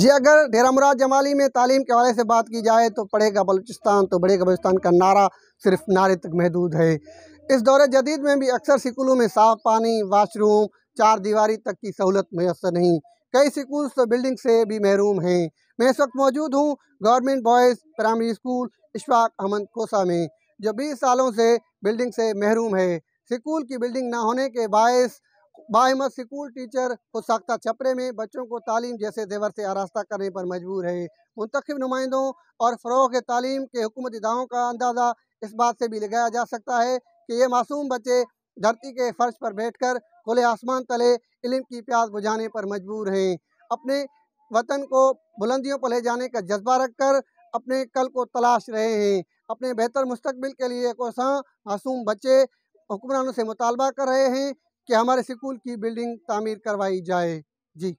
जी अगर डेरा मुराद जमाली में तालीम के हवाले से बात की जाए तो पढ़ेगा बलूचिस्तान तो बढ़ेगा बलूचिस्तान का नारा सिर्फ नारे तक महदूद है इस दौर जदीद में भी अक्सर स्कूलों में साफ़ पानी वाशरूम चार दीवारी तक की सहूलत मैसर नहीं कई स्कूल तो बिल्डिंग से भी महरूम हैं मैं इस वक्त मौजूद हूँ government boys primary school Ishfaq Ahmad Kosa में जो बीस सालों से बिल्डिंग से महरूम है स्कूल की बिल्डिंग ना होने के बायस बाहमत स्कूल टीचर साख्ता छपरे में बच्चों को तालीम जैसे जेवर से आरास्ता करने पर मजबूर है मंतखब नुमाइंदों और फ़रोग तालीम के हुकूमत दावों का अंदाज़ा इस बात से भी लगाया जा सकता है कि ये मासूम बच्चे धरती के फर्श पर बैठ कर खुले आसमान तले इलम की प्यास बुझाने पर मजबूर हैं अपने वतन को बुलंदियों पर ले जाने का जज्बा रख कर अपने कल को तलाश रहे हैं अपने बेहतर मुस्तबिल के लिए कोसा मासूम बच्चे हुक्मरानों से मुतालबा कर रहे हैं कि हमारे स्कूल की बिल्डिंग तामीर करवाई जाए जी